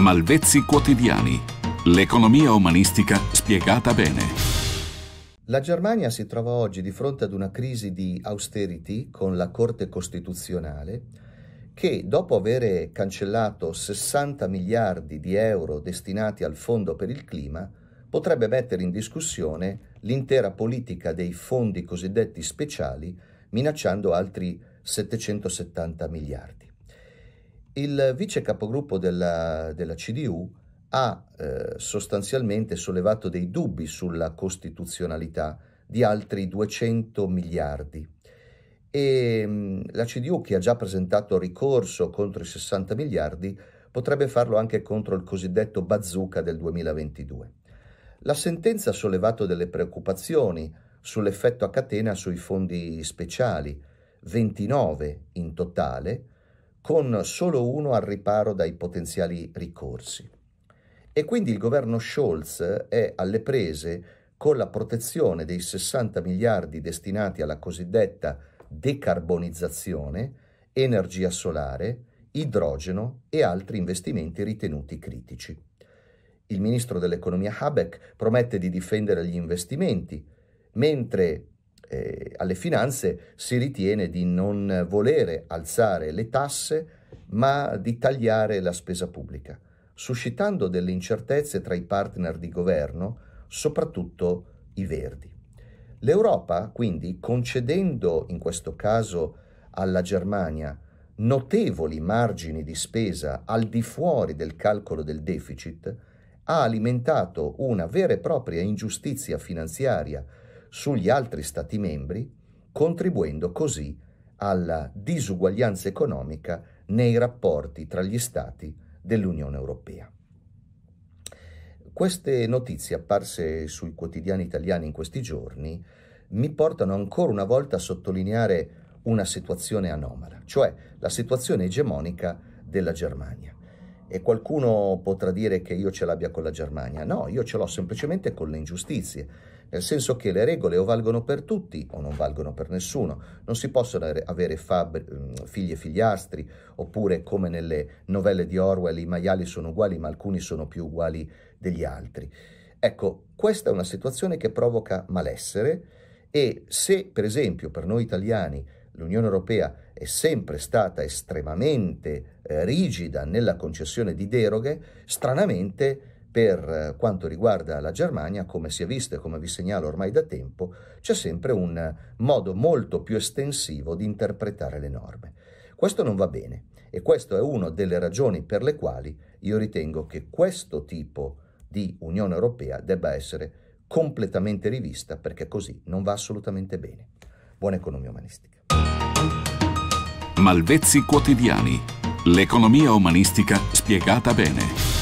Malvezzi quotidiani. L'economia umanistica spiegata bene. La Germania si trova oggi di fronte ad una crisi di austerity con la Corte Costituzionale che dopo aver cancellato 60 miliardi di euro destinati al Fondo per il Clima potrebbe mettere in discussione l'intera politica dei fondi cosiddetti speciali minacciando altri 770 miliardi il vice capogruppo della, della CDU ha eh, sostanzialmente sollevato dei dubbi sulla costituzionalità di altri 200 miliardi e ehm, mh, la CDU che ha già presentato ricorso contro i 60 miliardi potrebbe farlo anche contro il cosiddetto bazooka del 2022. La sentenza ha sollevato delle preoccupazioni sull'effetto a catena sui fondi speciali, 29 in totale, con solo uno al riparo dai potenziali ricorsi. E quindi il governo Scholz è alle prese con la protezione dei 60 miliardi destinati alla cosiddetta decarbonizzazione, energia solare, idrogeno e altri investimenti ritenuti critici. Il ministro dell'economia Habeck promette di difendere gli investimenti, mentre eh, alle finanze si ritiene di non volere alzare le tasse ma di tagliare la spesa pubblica, suscitando delle incertezze tra i partner di governo, soprattutto i verdi. L'Europa, quindi, concedendo in questo caso alla Germania notevoli margini di spesa al di fuori del calcolo del deficit, ha alimentato una vera e propria ingiustizia finanziaria sugli altri Stati membri, contribuendo così alla disuguaglianza economica nei rapporti tra gli Stati dell'Unione Europea. Queste notizie apparse sui quotidiani italiani in questi giorni mi portano ancora una volta a sottolineare una situazione anomala, cioè la situazione egemonica della Germania. E qualcuno potrà dire che io ce l'abbia con la Germania. No, io ce l'ho semplicemente con le ingiustizie, nel senso che le regole o valgono per tutti o non valgono per nessuno. Non si possono avere fab... figli e figliastri, oppure come nelle novelle di Orwell i maiali sono uguali ma alcuni sono più uguali degli altri. Ecco, questa è una situazione che provoca malessere e se per esempio per noi italiani l'Unione Europea è sempre stata estremamente eh, rigida nella concessione di deroghe, stranamente per eh, quanto riguarda la Germania, come si è visto e come vi segnalo ormai da tempo, c'è sempre un modo molto più estensivo di interpretare le norme. Questo non va bene e questa è una delle ragioni per le quali io ritengo che questo tipo di Unione Europea debba essere completamente rivista perché così non va assolutamente bene. Buona economia umanistica. Malvezzi Quotidiani. L'economia umanistica spiegata bene.